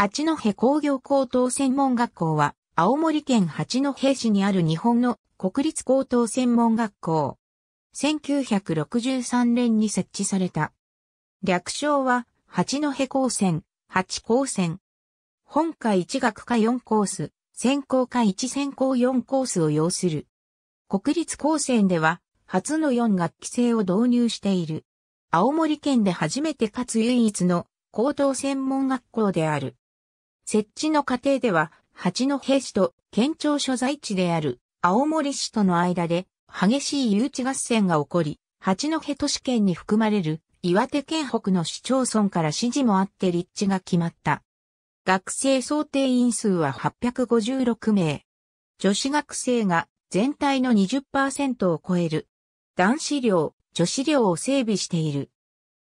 八戸工業高等専門学校は、青森県八戸市にある日本の国立高等専門学校。1963年に設置された。略称は、八戸高専、八高専。本科1学科4コース、専攻科1専攻4コースを要する。国立高専では、初の4学期制を導入している。青森県で初めてかつ唯一の高等専門学校である。設置の過程では、八戸市と県庁所在地である青森市との間で激しい誘致合戦が起こり、八戸都市圏に含まれる岩手県北の市町村から指示もあって立地が決まった。学生想定員数は856名。女子学生が全体の20%を超える。男子寮、女子寮を整備している。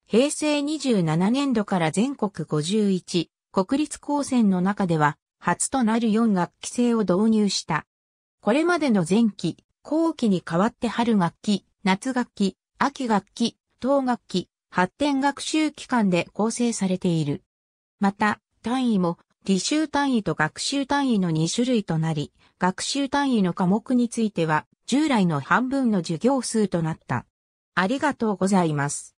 平成27年度から全国51国立高専の中では初となる4学期制を導入した。これまでの前期、後期に代わって春学期、夏学期、秋学期、冬学期、発展学習期間で構成されている。また、単位も、履修単位と学習単位の2種類となり、学習単位の科目については、従来の半分の授業数となった。ありがとうございます。